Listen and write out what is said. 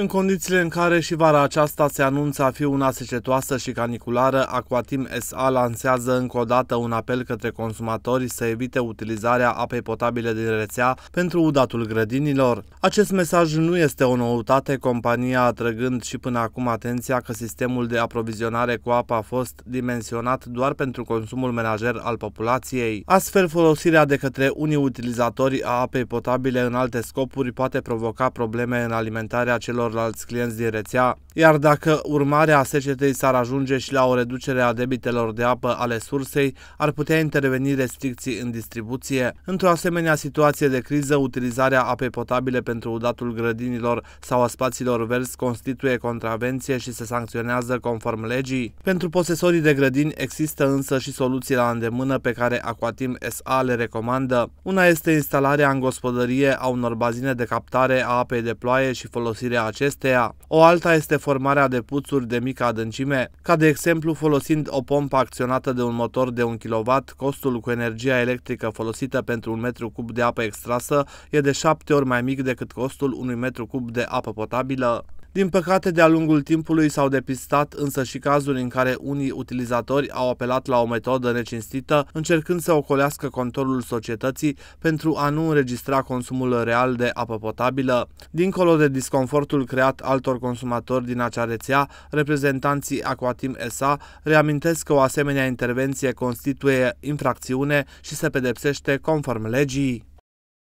În condițiile în care și vara aceasta se anunță a fi una secetoasă și caniculară, Aquatim SA lansează încă o dată un apel către consumatori să evite utilizarea apei potabile din rețea pentru udatul grădinilor. Acest mesaj nu este o noutate, compania atrăgând și până acum atenția că sistemul de aprovizionare cu apă a fost dimensionat doar pentru consumul menajer al populației. Astfel, folosirea de către unii utilizatori a apei potabile în alte scopuri poate provoca probleme în alimentarea celor celorlalți clienți din rețea iar dacă urmarea secetei s-ar ajunge și la o reducere a debitelor de apă ale sursei, ar putea interveni restricții în distribuție. Într-o asemenea situație de criză, utilizarea apei potabile pentru udatul grădinilor sau a spațiilor verzi constituie contravenție și se sancționează conform legii. Pentru posesorii de grădini există însă și soluții la îndemână pe care Aquatim SA le recomandă. Una este instalarea în gospodărie a unor bazine de captare a apei de ploaie și folosirea acesteia. O alta este formarea de puțuri de mică adâncime, ca de exemplu folosind o pompă acționată de un motor de 1 kW, costul cu energia electrică folosită pentru un metru cub de apă extrasă e de 7 ori mai mic decât costul unui metru cub de apă potabilă. Din păcate, de-a lungul timpului s-au depistat însă și cazuri în care unii utilizatori au apelat la o metodă necinstită, încercând să ocolească contorul societății pentru a nu înregistra consumul real de apă potabilă. Dincolo de disconfortul creat altor consumatori din acea rețea, reprezentanții Aquatim SA reamintesc că o asemenea intervenție constituie infracțiune și se pedepsește conform legii.